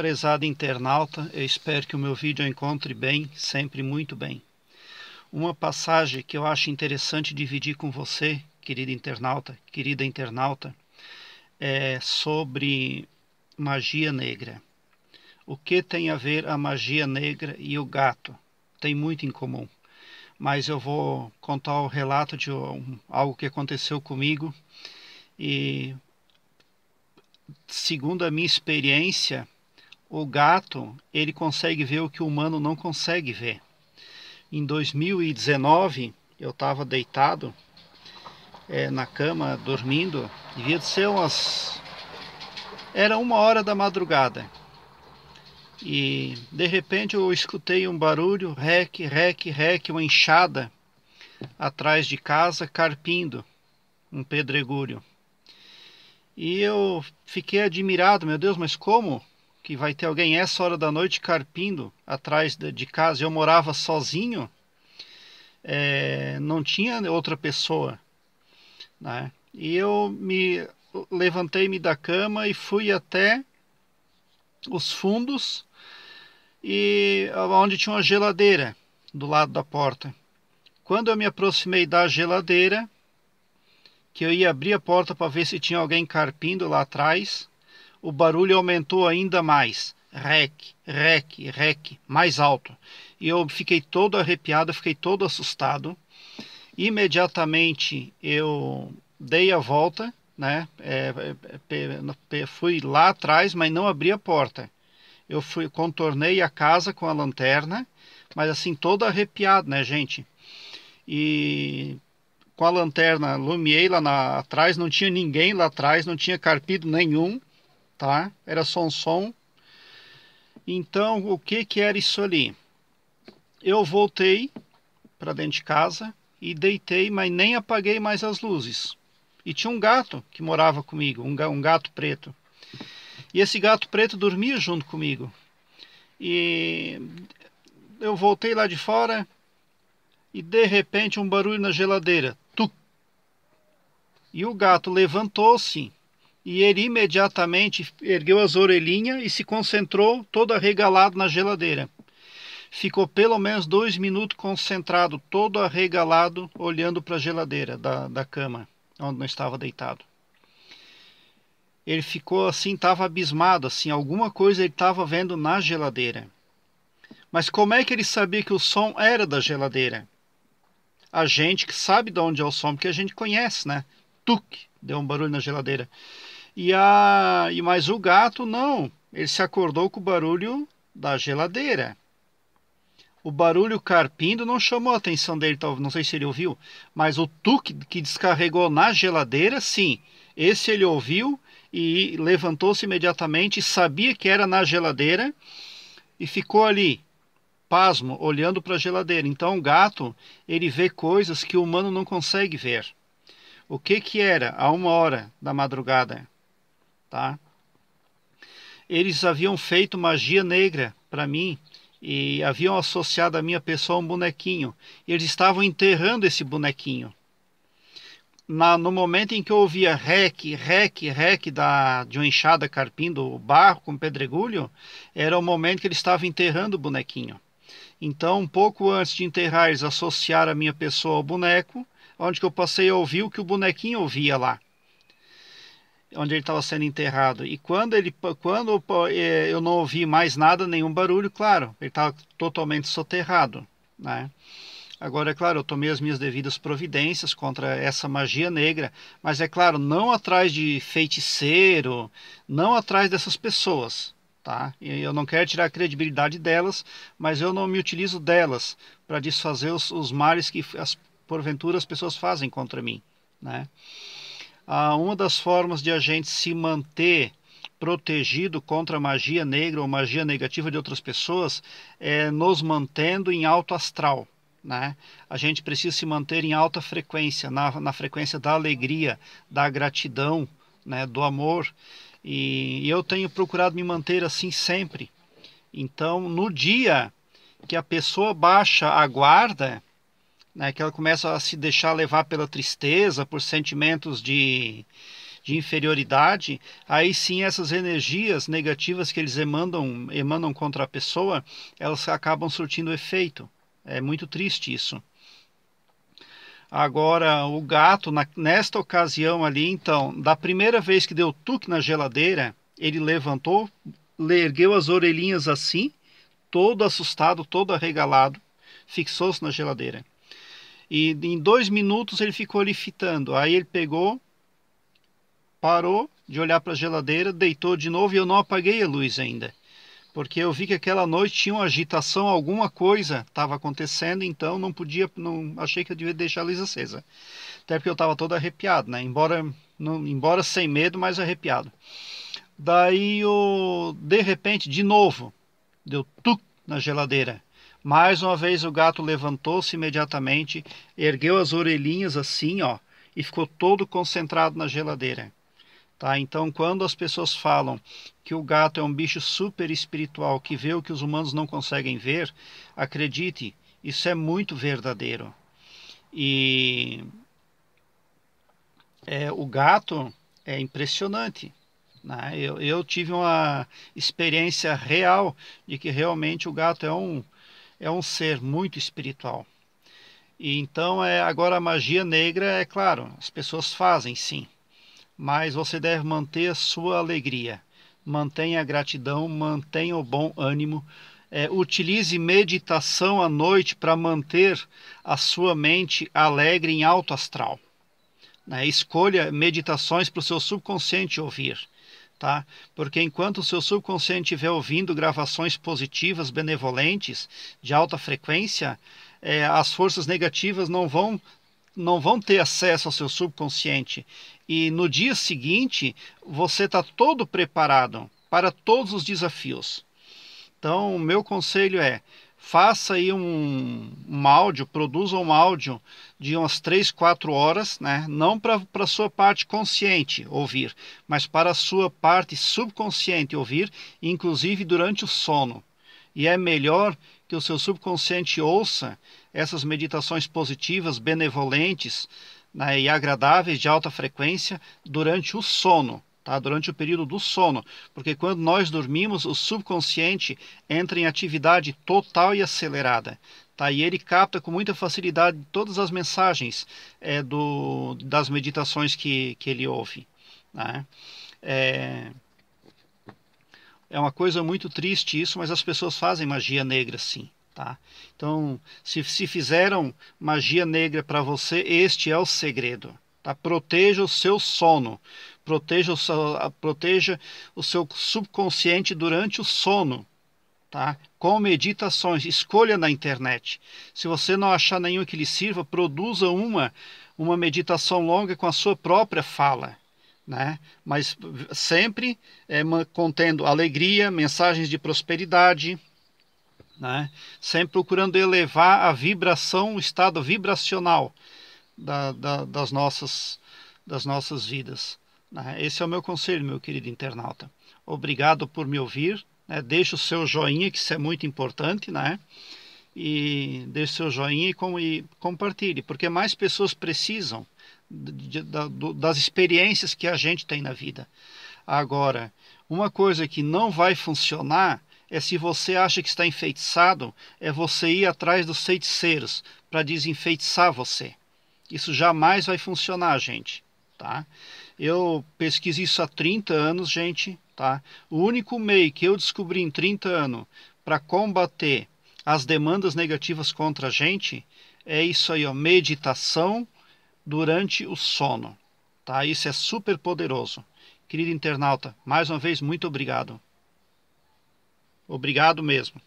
Prezado internauta, eu espero que o meu vídeo encontre bem, sempre muito bem. Uma passagem que eu acho interessante dividir com você, querida internauta, querida internauta, é sobre magia negra. O que tem a ver a magia negra e o gato? Tem muito em comum. Mas eu vou contar o relato de um, algo que aconteceu comigo e segundo a minha experiência, o gato ele consegue ver o que o humano não consegue ver. Em 2019, eu estava deitado é, na cama, dormindo, devia ser umas. Era uma hora da madrugada. E de repente eu escutei um barulho, rec, rec, rec, uma enxada atrás de casa, carpindo um pedregulho. E eu fiquei admirado, meu Deus, mas como? que vai ter alguém essa hora da noite carpindo atrás de casa. Eu morava sozinho, é, não tinha outra pessoa, né? E eu me levantei-me da cama e fui até os fundos e ah, onde tinha uma geladeira do lado da porta. Quando eu me aproximei da geladeira, que eu ia abrir a porta para ver se tinha alguém carpindo lá atrás, o barulho aumentou ainda mais. Rec, rec, rec, mais alto. E eu fiquei todo arrepiado, fiquei todo assustado. Imediatamente eu dei a volta, né? É, é, é, é, fui lá atrás, mas não abri a porta. Eu fui contornei a casa com a lanterna, mas assim todo arrepiado, né, gente? E com a lanterna, lumiei lá na, atrás, não tinha ninguém lá atrás, não tinha carpido nenhum tá? Era só um som. Então, o que que era isso ali? Eu voltei para dentro de casa e deitei, mas nem apaguei mais as luzes. E tinha um gato que morava comigo, um gato preto. E esse gato preto dormia junto comigo. E eu voltei lá de fora e de repente um barulho na geladeira. Tuc. E o gato levantou-se e ele imediatamente ergueu as orelhinhas e se concentrou todo arregalado na geladeira. Ficou pelo menos dois minutos concentrado, todo arregalado, olhando para a geladeira da, da cama, onde não estava deitado. Ele ficou assim, estava abismado, assim, alguma coisa ele estava vendo na geladeira. Mas como é que ele sabia que o som era da geladeira? A gente que sabe de onde é o som, porque a gente conhece, né? Tuc deu um barulho na geladeira. E a e mais o gato não, ele se acordou com o barulho da geladeira. O barulho carpindo não chamou a atenção dele, talvez, não sei se ele ouviu, mas o tuque que descarregou na geladeira, sim. Esse ele ouviu e levantou-se imediatamente, sabia que era na geladeira e ficou ali, pasmo, olhando para a geladeira. Então o gato, ele vê coisas que o humano não consegue ver o que que era a uma hora da madrugada, tá? Eles haviam feito magia negra para mim e haviam associado a minha pessoa a um bonequinho. Eles estavam enterrando esse bonequinho. Na, no momento em que eu ouvia rec, rec, rec da, de uma enxada carpindo o barro com pedregulho, era o momento que ele estava enterrando o bonequinho. Então, um pouco antes de enterrar, eles associaram a minha pessoa ao boneco onde que eu passei a ouvir o que o bonequinho ouvia lá onde ele estava sendo enterrado. E quando ele quando é, eu não ouvi mais nada, nenhum barulho, claro, ele estava totalmente soterrado, né? Agora, é claro, eu tomei as minhas devidas providências contra essa magia negra, mas é claro, não atrás de feiticeiro, não atrás dessas pessoas, tá? Eu não quero tirar a credibilidade delas, mas eu não me utilizo delas para desfazer os, os males que as porventura as pessoas fazem contra mim. Né? Ah, uma das formas de a gente se manter protegido contra magia negra ou magia negativa de outras pessoas é nos mantendo em alto astral. Né? A gente precisa se manter em alta frequência, na, na frequência da alegria, da gratidão, né, do amor. E, e eu tenho procurado me manter assim sempre. Então, no dia que a pessoa baixa a guarda, né, que ela começa a se deixar levar pela tristeza, por sentimentos de, de inferioridade, aí sim essas energias negativas que eles emanam, emanam contra a pessoa, elas acabam surtindo efeito. É muito triste isso. Agora, o gato, na, nesta ocasião ali, então, da primeira vez que deu tuque na geladeira, ele levantou, ergueu as orelhinhas assim, todo assustado, todo arregalado, fixou-se na geladeira. E em dois minutos ele ficou ali fitando. Aí ele pegou, parou de olhar para a geladeira, deitou de novo e eu não apaguei a luz ainda. Porque eu vi que aquela noite tinha uma agitação, alguma coisa estava acontecendo, então não podia, não achei que eu devia deixar a luz acesa. Até porque eu estava todo arrepiado, né? Embora, não, embora sem medo, mas arrepiado. Daí, eu, de repente, de novo, deu tuc na geladeira. Mais uma vez o gato levantou-se imediatamente, ergueu as orelhinhas assim, ó, e ficou todo concentrado na geladeira. Tá? Então, quando as pessoas falam que o gato é um bicho super espiritual que vê o que os humanos não conseguem ver, acredite, isso é muito verdadeiro. E é, o gato é impressionante. Né? Eu, eu tive uma experiência real de que realmente o gato é um, é um ser muito espiritual. E então é agora a magia negra, é claro, as pessoas fazem sim, mas você deve manter a sua alegria, mantenha a gratidão, mantenha o bom ânimo, é, utilize meditação à noite para manter a sua mente alegre em alto astral. Né? Escolha meditações para o seu subconsciente ouvir tá? Porque enquanto o seu subconsciente estiver ouvindo gravações positivas, benevolentes, de alta frequência, é, as forças negativas não vão não vão ter acesso ao seu subconsciente e no dia seguinte você está todo preparado para todos os desafios. Então, meu conselho é faça aí um, um áudio, produza um áudio de umas 3, 4 horas, né? não para a sua parte consciente ouvir, mas para a sua parte subconsciente ouvir, inclusive durante o sono. E é melhor que o seu subconsciente ouça essas meditações positivas, benevolentes né? e agradáveis de alta frequência durante o sono tá? durante o período do sono, porque quando nós dormimos, o subconsciente entra em atividade total e acelerada. Tá? E ele capta com muita facilidade todas as mensagens é, do, das meditações que, que ele ouve. Né? É, é uma coisa muito triste isso, mas as pessoas fazem magia negra sim. Tá? Então, se, se fizeram magia negra para você, este é o segredo. Tá? Proteja o seu sono, proteja o seu, proteja o seu subconsciente durante o sono. Tá? Com meditações, escolha na internet. Se você não achar nenhum que lhe sirva, produza uma uma meditação longa com a sua própria fala. Né? Mas sempre é, contendo alegria, mensagens de prosperidade, né? Sempre procurando elevar a vibração, o estado vibracional da, da, das, nossas, das nossas vidas. Né? Esse é o meu conselho, meu querido internauta. Obrigado por me ouvir. Né? Deixe o seu joinha, que isso é muito importante, né? E deixe o seu joinha e, com, e compartilhe, porque mais pessoas precisam de, de, das experiências que a gente tem na vida. Agora, uma coisa que não vai funcionar é se você acha que está enfeitiçado, é você ir atrás dos feiticeiros para desenfeitiçar você. Isso jamais vai funcionar, gente, tá? Eu pesquiso isso há 30 anos, gente, tá? O único meio que eu descobri em 30 anos para combater as demandas negativas contra a gente é isso aí, ó, meditação durante o sono, tá? Isso é super poderoso. Querido internauta, mais uma vez, muito obrigado. Obrigado mesmo.